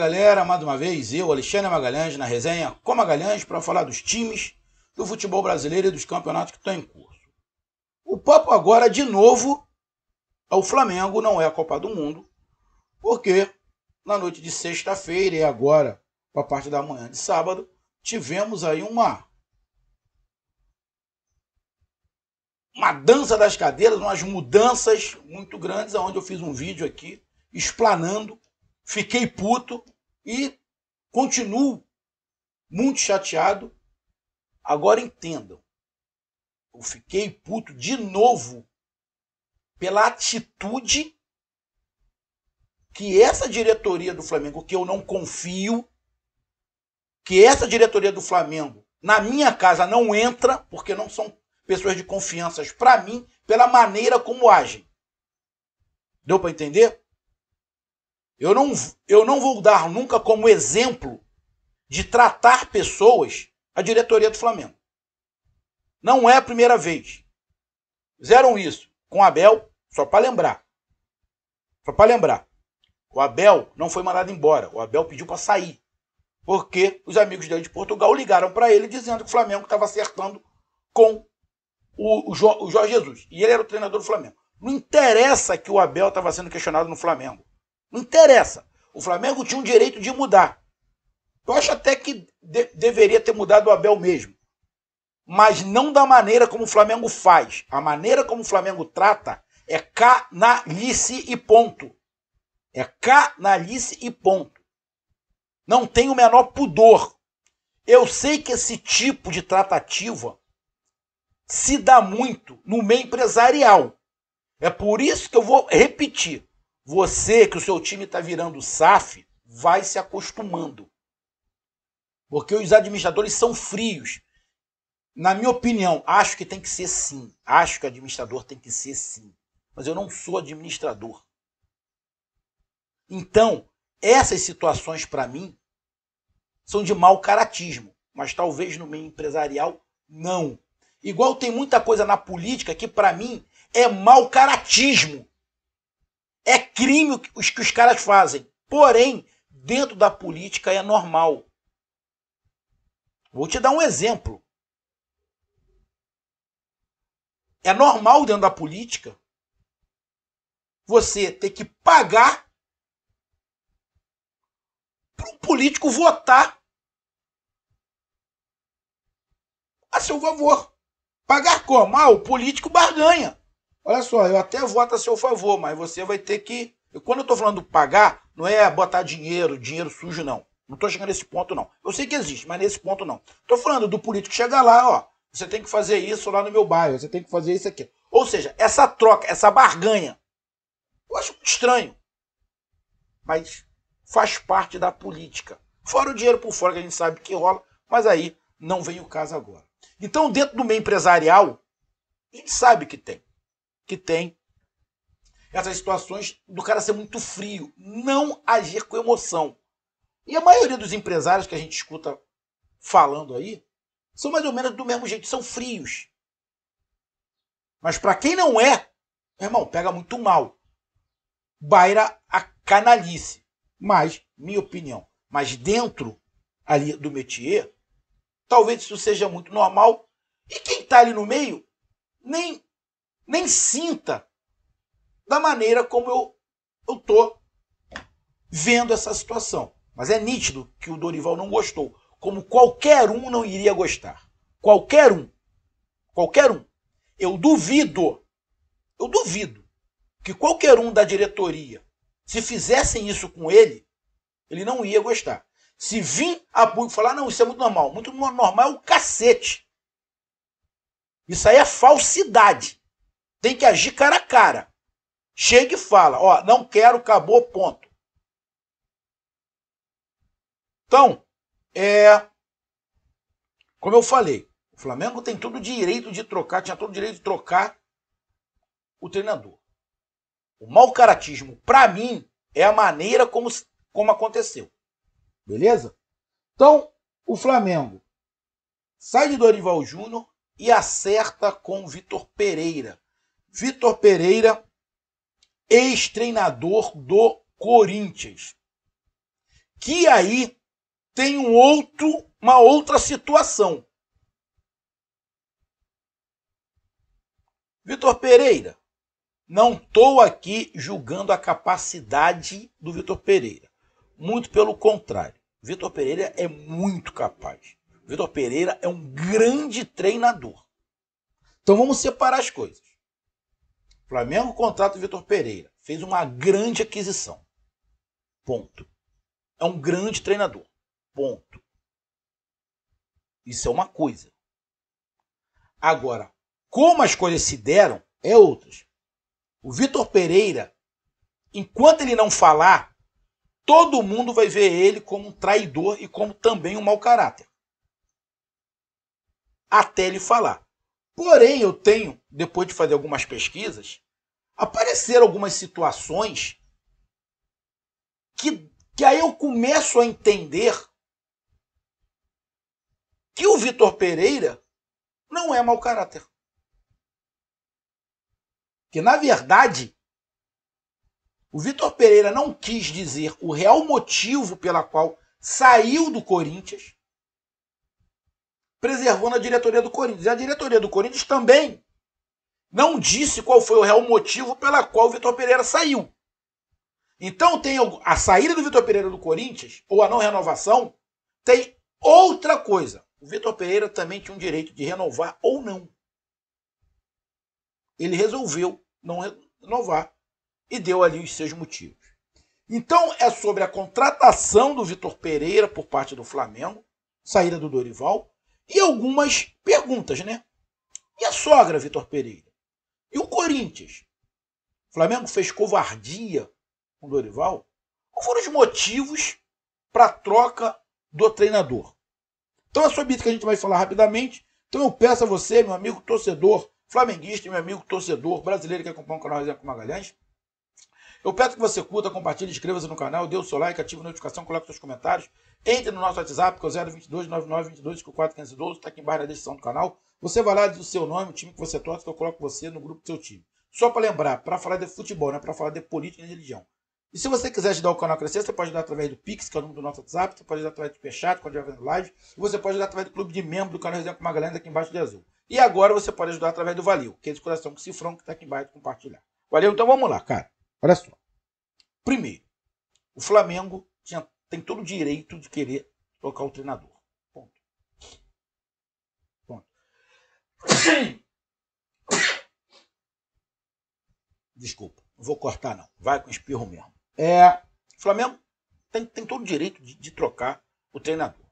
galera, mais uma vez eu, Alexandre Magalhães, na resenha com Magalhães para falar dos times do futebol brasileiro e dos campeonatos que estão em curso. O papo agora de novo ao Flamengo, não é a Copa do Mundo, porque na noite de sexta-feira e agora para a parte da manhã de sábado, tivemos aí uma uma dança das cadeiras, umas mudanças muito grandes, aonde eu fiz um vídeo aqui explanando fiquei puto e continuo muito chateado. Agora entendam, eu fiquei puto de novo pela atitude que essa diretoria do Flamengo, que eu não confio, que essa diretoria do Flamengo na minha casa não entra, porque não são pessoas de confianças para mim, pela maneira como agem. Deu para entender? Eu não, eu não vou dar nunca como exemplo de tratar pessoas a diretoria do Flamengo. Não é a primeira vez. Fizeram isso com Abel, só para lembrar. Só para lembrar. O Abel não foi mandado embora. O Abel pediu para sair. Porque os amigos dele de Portugal ligaram para ele dizendo que o Flamengo estava acertando com o, o, jo, o Jorge Jesus. E ele era o treinador do Flamengo. Não interessa que o Abel estava sendo questionado no Flamengo. Não interessa. O Flamengo tinha o direito de mudar. Eu acho até que de deveria ter mudado o Abel mesmo. Mas não da maneira como o Flamengo faz. A maneira como o Flamengo trata é canalice e ponto. É canalice e ponto. Não tem o menor pudor. Eu sei que esse tipo de tratativa se dá muito no meio empresarial. É por isso que eu vou repetir. Você, que o seu time está virando SAF, vai se acostumando. Porque os administradores são frios. Na minha opinião, acho que tem que ser sim. Acho que o administrador tem que ser sim. Mas eu não sou administrador. Então, essas situações para mim são de mau caratismo, mas talvez no meio empresarial não. Igual tem muita coisa na política que para mim é mau caratismo. É crime os que os caras fazem. Porém, dentro da política é normal. Vou te dar um exemplo. É normal dentro da política você ter que pagar para um político votar a seu favor. Pagar como? Ah, o político barganha. Olha só, eu até voto a seu favor, mas você vai ter que. quando eu estou falando pagar, não é botar dinheiro, dinheiro sujo, não. Não estou chegando nesse ponto, não. Eu sei que existe, mas nesse ponto não. Estou falando do político chegar lá, ó. Você tem que fazer isso lá no meu bairro, você tem que fazer isso aqui. Ou seja, essa troca, essa barganha. Eu acho estranho. Mas faz parte da política. Fora o dinheiro por fora, que a gente sabe que rola, mas aí não vem o caso agora. Então, dentro do meio empresarial, a gente sabe que tem que tem essas situações do cara ser muito frio, não agir com emoção. E a maioria dos empresários que a gente escuta falando aí são mais ou menos do mesmo jeito, são frios. Mas para quem não é, meu irmão, pega muito mal. Baira a canalice. Mas, minha opinião, mas dentro ali do métier, talvez isso seja muito normal. E quem está ali no meio nem nem sinta da maneira como eu eu tô vendo essa situação. Mas é nítido que o Dorival não gostou, como qualquer um não iria gostar. Qualquer um. Qualquer um. Eu duvido. Eu duvido que qualquer um da diretoria, se fizessem isso com ele, ele não ia gostar. Se vir a público falar, não, isso é muito normal. Muito normal é o cacete. Isso aí é falsidade tem que agir cara a cara. Chega e fala, ó, não quero, acabou, ponto. Então, é, como eu falei, o Flamengo tem todo o direito de trocar, tinha todo o direito de trocar o treinador. O mau caratismo, para mim, é a maneira como, como aconteceu. Beleza? Então, o Flamengo sai de Dorival Júnior e acerta com o Vitor Pereira. Vitor Pereira, ex-treinador do Corinthians. Que aí tem um outro, uma outra situação. Vitor Pereira, não estou aqui julgando a capacidade do Vitor Pereira. Muito pelo contrário. Vitor Pereira é muito capaz. Vitor Pereira é um grande treinador. Então vamos separar as coisas. Flamengo contrata o Vitor Pereira. Fez uma grande aquisição. Ponto. É um grande treinador. Ponto. Isso é uma coisa. Agora, como as coisas se deram, é outras. O Vitor Pereira, enquanto ele não falar, todo mundo vai ver ele como um traidor e como também um mau caráter. Até ele falar. Porém, eu tenho, depois de fazer algumas pesquisas, apareceram algumas situações que, que aí eu começo a entender que o Vitor Pereira não é mau caráter. Que, na verdade, o Vitor Pereira não quis dizer o real motivo pela qual saiu do Corinthians preservou na diretoria do Corinthians. E a diretoria do Corinthians também não disse qual foi o real motivo pela qual o Vitor Pereira saiu. Então tem a saída do Vitor Pereira do Corinthians, ou a não renovação, tem outra coisa. O Vitor Pereira também tinha um direito de renovar ou não. Ele resolveu não renovar e deu ali os seus motivos. Então é sobre a contratação do Vitor Pereira por parte do Flamengo, saída do Dorival, e algumas perguntas, né? E a sogra, Vitor Pereira? E o Corinthians? O Flamengo fez covardia com o Dorival? Quais foram os motivos para a troca do treinador? Então é sobre isso que a gente vai falar rapidamente. Então eu peço a você, meu amigo torcedor flamenguista meu amigo torcedor brasileiro que acompanha o canal Resenha com Magalhães, eu peço que você curta, compartilhe, inscreva-se no canal, dê o seu like, ative a notificação, coloque seus comentários. Entre no nosso WhatsApp, que é o 022 9922 4512, está aqui embaixo na descrição do canal. Você vai lá, diz o seu nome, o time que você torce, que eu coloco você no grupo do seu time. Só para lembrar, para falar de futebol, não é para falar de política e religião. E se você quiser ajudar o canal a crescer, você pode ajudar através do Pix, que é o número do nosso WhatsApp, você pode ajudar através do Pechato, quando estiver vendo live, e você pode ajudar através do clube de membro do canal Exemplo Magalhães, aqui embaixo de azul. E agora você pode ajudar através do Valeu, que é de coração com cifrão que está aqui embaixo de compartilhar. Valeu, então vamos lá, cara. Olha só. Primeiro, o Flamengo tinha, tem todo o direito de querer trocar o treinador. Ponto. Ponto. Desculpa, não vou cortar não. Vai com espirro mesmo. É, o Flamengo tem, tem todo o direito de, de trocar o treinador.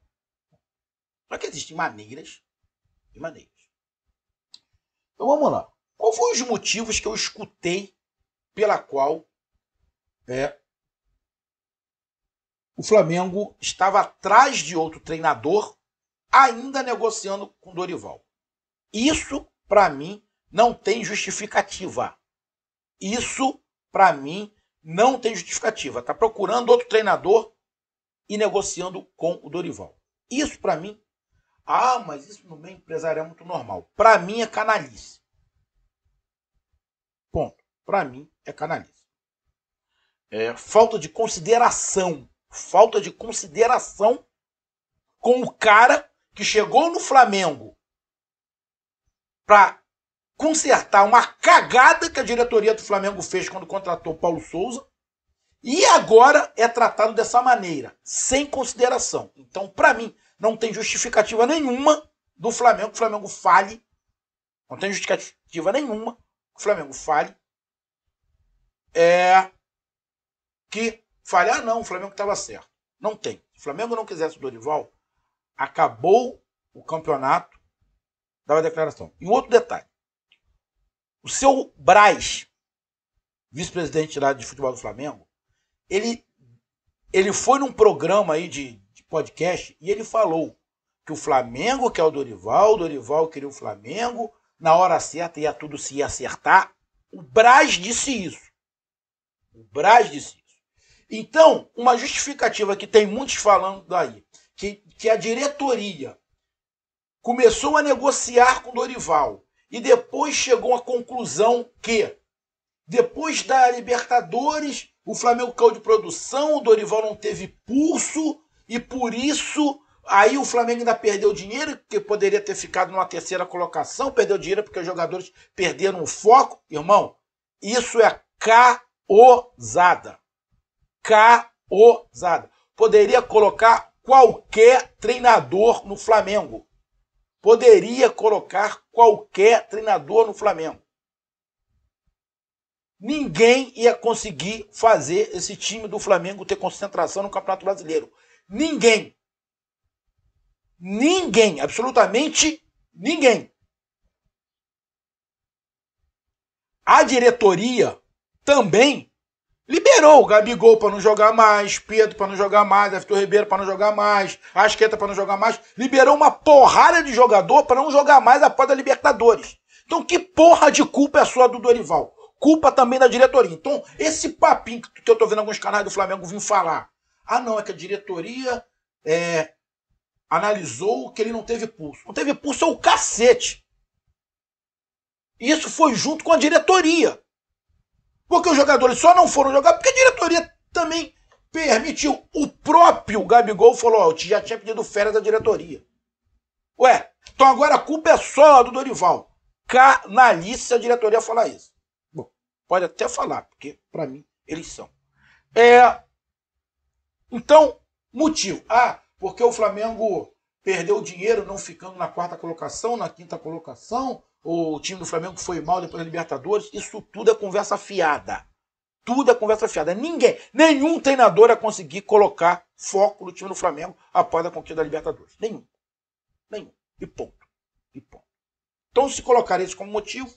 Só que existem maneiras e maneiras. Então vamos lá. Qual foram os motivos que eu escutei pela qual é, o Flamengo estava atrás de outro treinador, ainda negociando com Dorival. Isso, para mim, não tem justificativa. Isso, para mim, não tem justificativa. Está procurando outro treinador e negociando com o Dorival. Isso, para mim, ah, mas isso no meio empresário é muito normal. Para mim é canalice. Ponto para mim, é canalismo. É, falta de consideração. Falta de consideração com o cara que chegou no Flamengo para consertar uma cagada que a diretoria do Flamengo fez quando contratou Paulo Souza e agora é tratado dessa maneira, sem consideração. Então, para mim, não tem justificativa nenhuma do Flamengo que o Flamengo fale. Não tem justificativa nenhuma que o Flamengo fale é, que falhar ah, não, o Flamengo estava certo. Não tem. Se o Flamengo não quisesse o Dorival, acabou o campeonato, dava declaração. E outro detalhe. O seu Braz, vice-presidente lá de futebol do Flamengo, ele, ele foi num programa aí de, de podcast e ele falou que o Flamengo quer o Dorival, o Dorival queria o Flamengo, na hora certa ia tudo se acertar. O Braz disse isso. O Braz disse isso. Então, uma justificativa que tem muitos falando daí, que, que a diretoria começou a negociar com Dorival e depois chegou à conclusão que, depois da Libertadores, o Flamengo caiu de produção, o Dorival não teve pulso e por isso Aí o Flamengo ainda perdeu dinheiro, que poderia ter ficado numa terceira colocação, perdeu dinheiro porque os jogadores perderam o foco. Irmão, isso é cá ousada. Caosada. Poderia colocar qualquer treinador no Flamengo. Poderia colocar qualquer treinador no Flamengo. Ninguém ia conseguir fazer esse time do Flamengo ter concentração no Campeonato Brasileiro. Ninguém. Ninguém, absolutamente ninguém. A diretoria também liberou o Gabigol para não jogar mais, Pedro para não jogar mais, Everton Ribeiro para não jogar mais, Asqueta para não jogar mais, liberou uma porrada de jogador para não jogar mais após a Libertadores. Então que porra de culpa é sua do Dorival? Culpa também da diretoria. Então, esse papinho que eu tô vendo alguns canais do Flamengo vim falar. Ah, não, é que a diretoria é, analisou que ele não teve pulso. Não teve pulso é o cacete. Isso foi junto com a diretoria. Porque os jogadores só não foram jogar porque a diretoria também permitiu. O próprio Gabigol falou: Ó, oh, já tinha pedido férias da diretoria. Ué, então agora a culpa é só do Dorival. Canalice a diretoria falar isso. Bom, pode até falar, porque para mim eles são. É, então, motivo. Ah, porque o Flamengo perdeu dinheiro não ficando na quarta colocação, na quinta colocação, o time do Flamengo foi mal depois da Libertadores, isso tudo é conversa fiada. Tudo é conversa fiada. Ninguém, nenhum treinador a conseguir colocar foco no time do Flamengo após a conquista da Libertadores. Nenhum. Nenhum. E ponto. E ponto. Então, se colocar isso como motivo,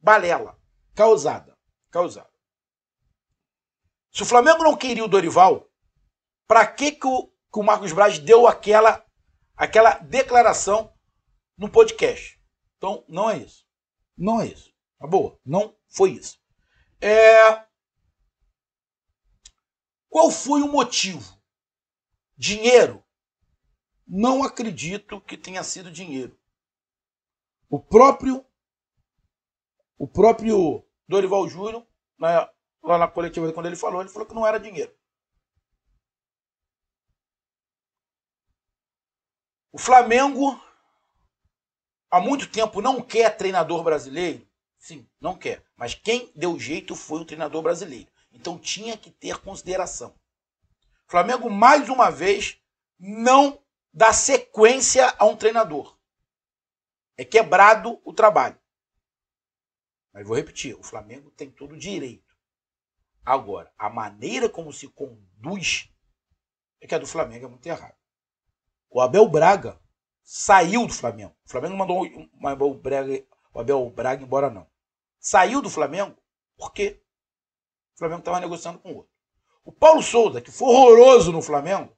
balela. Causada. Causada. Se o Flamengo não queria o Dorival, para que, que, o, que o Marcos Braz deu aquela, aquela declaração no podcast? Então, não é isso. Não é isso. Tá boa? Não foi isso. É... Qual foi o motivo? Dinheiro? Não acredito que tenha sido dinheiro. O próprio o próprio Dorival Júnior, né, lá na coletiva quando ele falou, ele falou que não era dinheiro. O Flamengo há muito tempo não quer treinador brasileiro? Sim, não quer. Mas quem deu jeito foi o treinador brasileiro. Então tinha que ter consideração. O Flamengo, mais uma vez, não dá sequência a um treinador. É quebrado o trabalho. Mas vou repetir: o Flamengo tem todo o direito. Agora, a maneira como se conduz é que a do Flamengo é muito errada. O Abel Braga saiu do Flamengo. O Flamengo mandou o Abel Braga, embora, não. Saiu do Flamengo porque o Flamengo estava negociando com o outro. O Paulo Souza, que foi horroroso no Flamengo,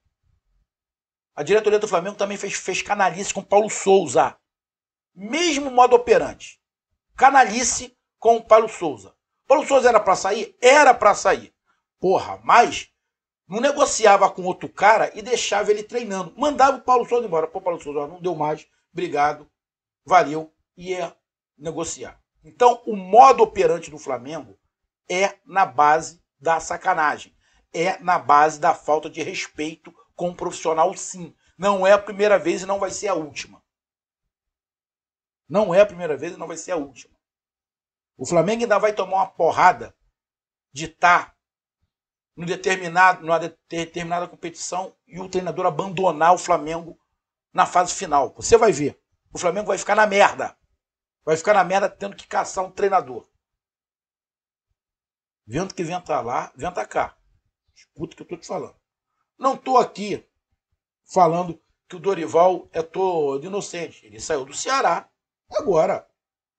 a diretoria do Flamengo também fez, fez canalice com o Paulo Souza. Mesmo modo operante. Canalice com o Paulo Souza. Paulo Souza era para sair? Era para sair. Porra, mas não negociava com outro cara e deixava ele treinando. Mandava o Paulo Souza embora. Pô, Paulo Souza, não deu mais. Obrigado. Valeu. e é negociar. Então, o modo operante do Flamengo é na base da sacanagem. É na base da falta de respeito com o profissional, sim. Não é a primeira vez e não vai ser a última. Não é a primeira vez e não vai ser a última. O Flamengo ainda vai tomar uma porrada de estar tá no determinado, numa determinada competição e o treinador abandonar o Flamengo na fase final. Você vai ver. O Flamengo vai ficar na merda. Vai ficar na merda tendo que caçar um treinador. Vento que venta lá, venta cá. Escuta o que eu tô te falando. Não tô aqui falando que o Dorival é todo inocente. Ele saiu do Ceará. Agora,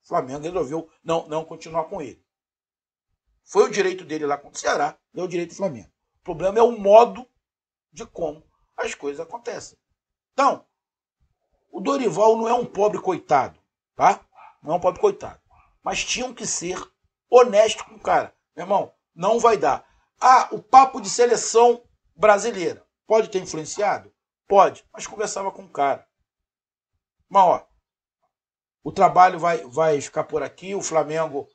o Flamengo resolveu não, não continuar com ele. Foi o direito dele lá contra o Ceará, deu o direito do Flamengo. O problema é o modo de como as coisas acontecem. Então, o Dorival não é um pobre coitado, tá? Não é um pobre coitado. Mas tinham que ser honesto com o cara. Meu irmão, não vai dar. Ah, o papo de seleção brasileira. Pode ter influenciado? Pode, mas conversava com o cara. Mas, ó, o trabalho vai, vai ficar por aqui, o Flamengo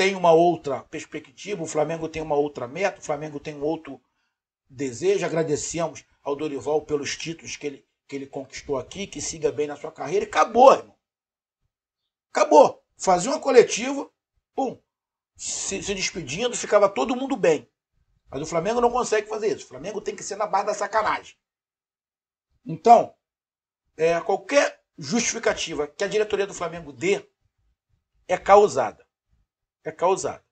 tem uma outra perspectiva, o Flamengo tem uma outra meta, o Flamengo tem um outro desejo. Agradecemos ao Dorival pelos títulos que ele, que ele conquistou aqui, que siga bem na sua carreira. E acabou, irmão. Acabou. Fazia uma coletiva, pum, se, se despedindo, ficava todo mundo bem. Mas o Flamengo não consegue fazer isso. O Flamengo tem que ser na barra da sacanagem. Então, é, qualquer justificativa que a diretoria do Flamengo dê é causada é causada.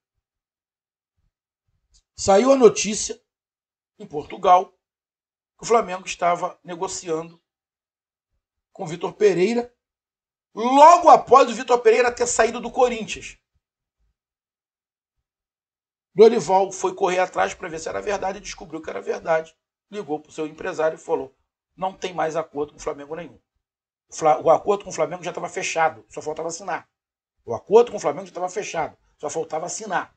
Saiu a notícia em Portugal que o Flamengo estava negociando com Vitor Pereira logo após o Vitor Pereira ter saído do Corinthians. Dorival foi correr atrás para ver se era verdade e descobriu que era verdade. Ligou para o seu empresário e falou: não tem mais acordo com o Flamengo nenhum. O acordo com o Flamengo já estava fechado, só faltava assinar. O acordo com o Flamengo já estava fechado. Só faltava assinar.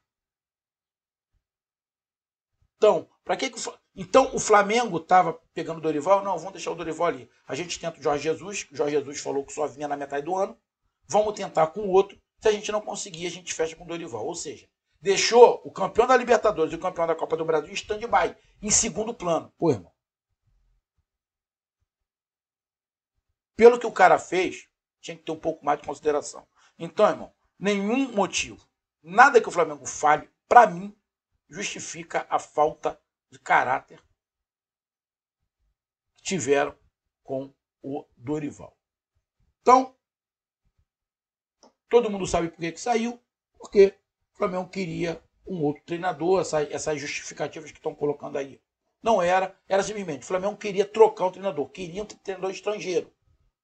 Então, para que, que o, então o Flamengo estava pegando o Dorival? Não, vamos deixar o Dorival ali. A gente tenta o Jorge Jesus, o Jorge Jesus falou que só vinha na metade do ano. Vamos tentar com o outro. Se a gente não conseguir, a gente fecha com o Dorival. Ou seja, deixou o campeão da Libertadores e o campeão da Copa do Brasil em stand-by, em segundo plano. Pô, irmão. Pelo que o cara fez, tinha que ter um pouco mais de consideração. Então, irmão, nenhum motivo Nada que o Flamengo falhe, para mim, justifica a falta de caráter que tiveram com o Dorival. Então, todo mundo sabe por que, que saiu, porque o Flamengo queria um outro treinador, essa, essas justificativas que estão colocando aí. Não era, era simplesmente, o Flamengo queria trocar o treinador, queria um treinador estrangeiro.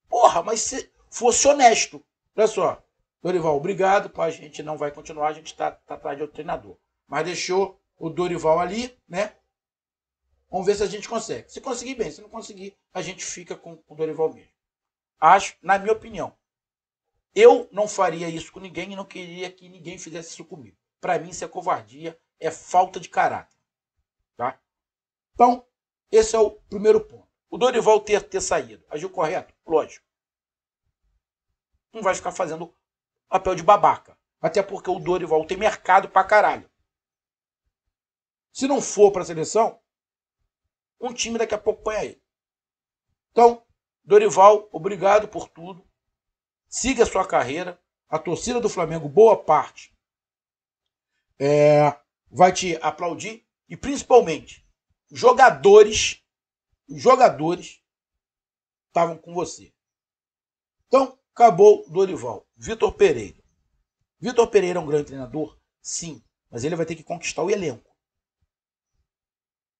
Porra, mas se fosse honesto, olha só, Dorival, obrigado, pá, a gente não vai continuar, a gente está tá atrás de outro treinador. Mas deixou o Dorival ali, né? Vamos ver se a gente consegue. Se conseguir bem, se não conseguir, a gente fica com o Dorival mesmo. Acho, na minha opinião, eu não faria isso com ninguém e não queria que ninguém fizesse isso comigo. Para mim, isso é covardia, é falta de caráter, tá? Então, esse é o primeiro ponto. O Dorival ter, ter saído, agiu correto? Lógico. Não vai ficar fazendo papel de babaca. Até porque o Dorival tem mercado pra caralho. Se não for pra seleção, um time daqui a pouco põe aí Então, Dorival, obrigado por tudo. Siga a sua carreira. A torcida do Flamengo, boa parte, é, vai te aplaudir. E principalmente, jogadores, jogadores estavam com você. Então, Acabou Dorival. Vitor Pereira. Vitor Pereira é um grande treinador? Sim, mas ele vai ter que conquistar o elenco.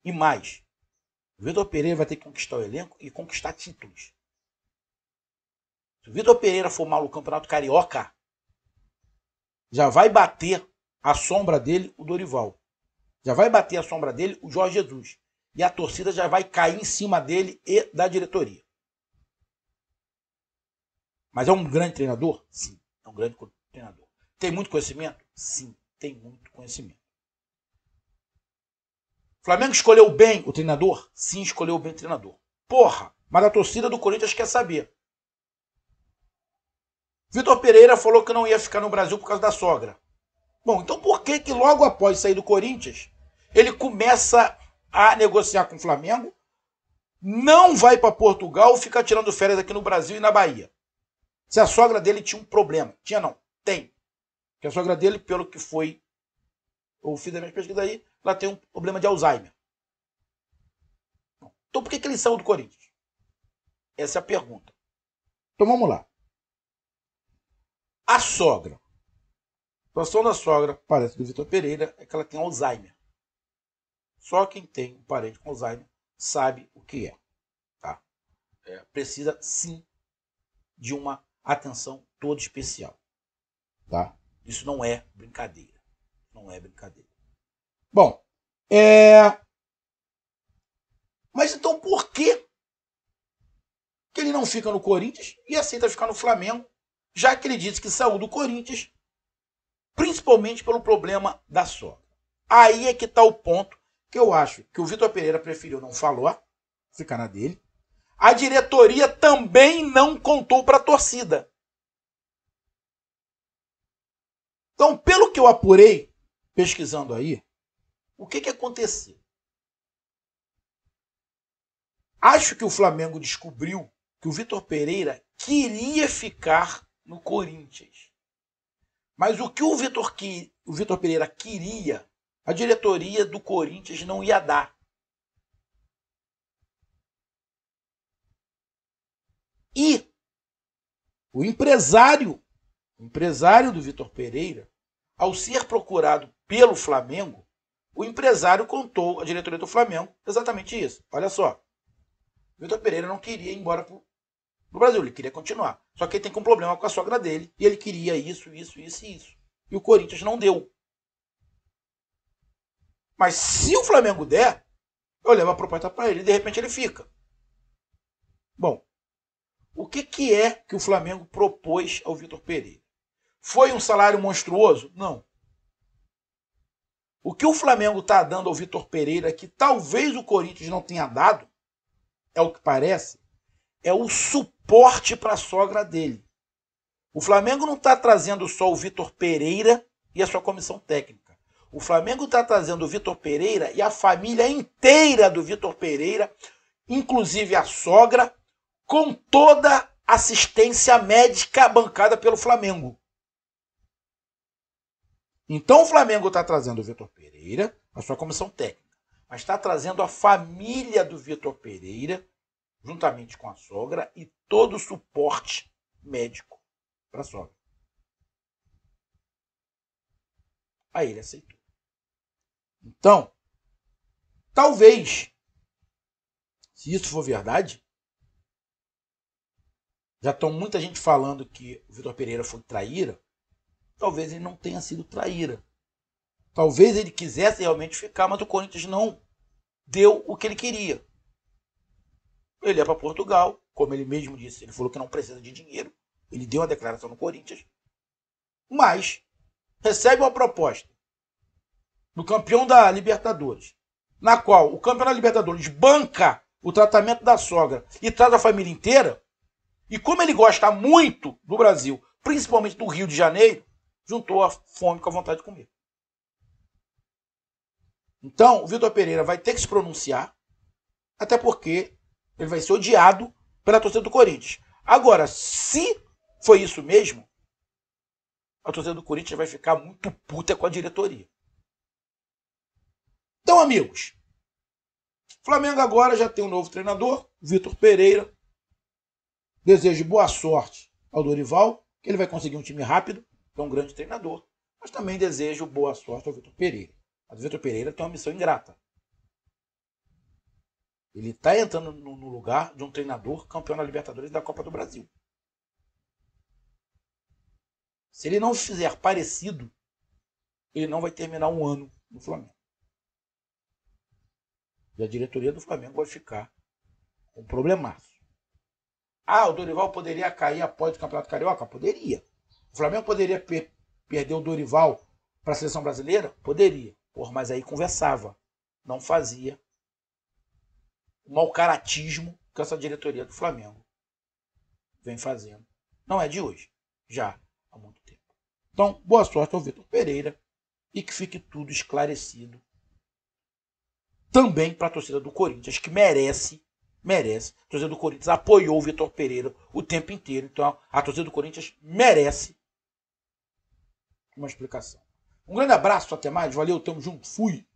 E mais, Vitor Pereira vai ter que conquistar o elenco e conquistar títulos. Se o Vitor Pereira for mal no Campeonato Carioca, já vai bater a sombra dele o Dorival. Já vai bater a sombra dele o Jorge Jesus. E a torcida já vai cair em cima dele e da diretoria. Mas é um grande treinador? Sim, é um grande treinador. Tem muito conhecimento? Sim, tem muito conhecimento. O Flamengo escolheu bem o treinador? Sim, escolheu bem o treinador. Porra, mas a torcida do Corinthians quer saber. Vitor Pereira falou que não ia ficar no Brasil por causa da sogra. Bom, então por que que logo após sair do Corinthians, ele começa a negociar com o Flamengo, não vai para Portugal, fica tirando férias aqui no Brasil e na Bahia? Se a sogra dele tinha um problema, tinha não, tem. Porque a sogra dele, pelo que foi, ou fiz a minha pesquisa aí, ela tem um problema de Alzheimer. Então por que, que ele saiu do Corinthians? Essa é a pergunta. Então vamos lá. A sogra. A situação da sogra, parece do Vitor Pereira, é que ela tem Alzheimer. Só quem tem um parente com Alzheimer sabe o que é. Tá? É, precisa sim de uma atenção toda especial. Tá? Isso não é brincadeira. Não é brincadeira. Bom, é... mas então por que que ele não fica no Corinthians e aceita ficar no Flamengo, já que ele disse que saiu do Corinthians principalmente pelo problema da sogra? Aí é que está o ponto que eu acho que o Vitor Pereira preferiu não falar, ficar na dele, a diretoria também não contou para a torcida. Então, pelo que eu apurei, pesquisando aí, o que, que aconteceu? Acho que o Flamengo descobriu que o Vitor Pereira queria ficar no Corinthians. Mas o que o Vitor, que, o Vitor Pereira queria, a diretoria do Corinthians não ia dar. E o empresário, o empresário do Vitor Pereira, ao ser procurado pelo Flamengo, o empresário contou à diretoria do Flamengo exatamente isso. Olha só. Vitor Pereira não queria ir embora pro, o Brasil, ele queria continuar. Só que ele tem um problema com a sogra dele e ele queria isso, isso, isso e isso. E o Corinthians não deu. Mas se o Flamengo der, eu levo a proposta para ele e de repente ele fica. Bom, o que, que é que o Flamengo propôs ao Vitor Pereira? Foi um salário monstruoso? Não. O que o Flamengo está dando ao Vitor Pereira, que talvez o Corinthians não tenha dado, é o que parece, é o suporte para a sogra dele. O Flamengo não está trazendo só o Vitor Pereira e a sua comissão técnica. O Flamengo está trazendo o Vitor Pereira e a família inteira do Vitor Pereira, inclusive a sogra, com toda assistência médica bancada pelo Flamengo. Então o Flamengo está trazendo o Vitor Pereira, a sua comissão técnica, mas está trazendo a família do Vitor Pereira, juntamente com a sogra, e todo o suporte médico para a sogra. Aí ele aceitou. Então, talvez, se isso for verdade, já estão muita gente falando que o Vitor Pereira foi traíra. Talvez ele não tenha sido traíra. Talvez ele quisesse realmente ficar, mas o Corinthians não deu o que ele queria. Ele é para Portugal, como ele mesmo disse. Ele falou que não precisa de dinheiro. Ele deu uma declaração no Corinthians. Mas recebe uma proposta do campeão da Libertadores, na qual o campeão da Libertadores banca o tratamento da sogra e traz a família inteira, e como ele gosta muito do Brasil, principalmente do Rio de Janeiro, juntou a fome com a vontade de comer. Então, o Vitor Pereira vai ter que se pronunciar, até porque ele vai ser odiado pela torcida do Corinthians. Agora, se foi isso mesmo, a torcida do Corinthians vai ficar muito puta com a diretoria. Então, amigos, Flamengo agora já tem um novo treinador, Vitor Pereira, Desejo boa sorte ao Dorival, que ele vai conseguir um time rápido, que é um grande treinador. Mas também desejo boa sorte ao Vitor Pereira. O Vitor Pereira tem uma missão ingrata. Ele está entrando no lugar de um treinador campeão da Libertadores e da Copa do Brasil. Se ele não fizer parecido, ele não vai terminar um ano no Flamengo. E a diretoria do Flamengo vai ficar com um problemaço. Ah, o Dorival poderia cair após o Campeonato Carioca? Poderia. O Flamengo poderia per perder o Dorival para a seleção brasileira? Poderia. Por, mas aí conversava. Não fazia o mau caratismo que essa diretoria do Flamengo vem fazendo. Não é de hoje, já há muito tempo. Então, boa sorte ao Vitor Pereira e que fique tudo esclarecido também para a torcida do Corinthians, que merece merece. A torcida do Corinthians apoiou o Vitor Pereira o tempo inteiro. Então a torcida do Corinthians merece uma explicação. Um grande abraço, até mais. Valeu, tamo junto. Fui.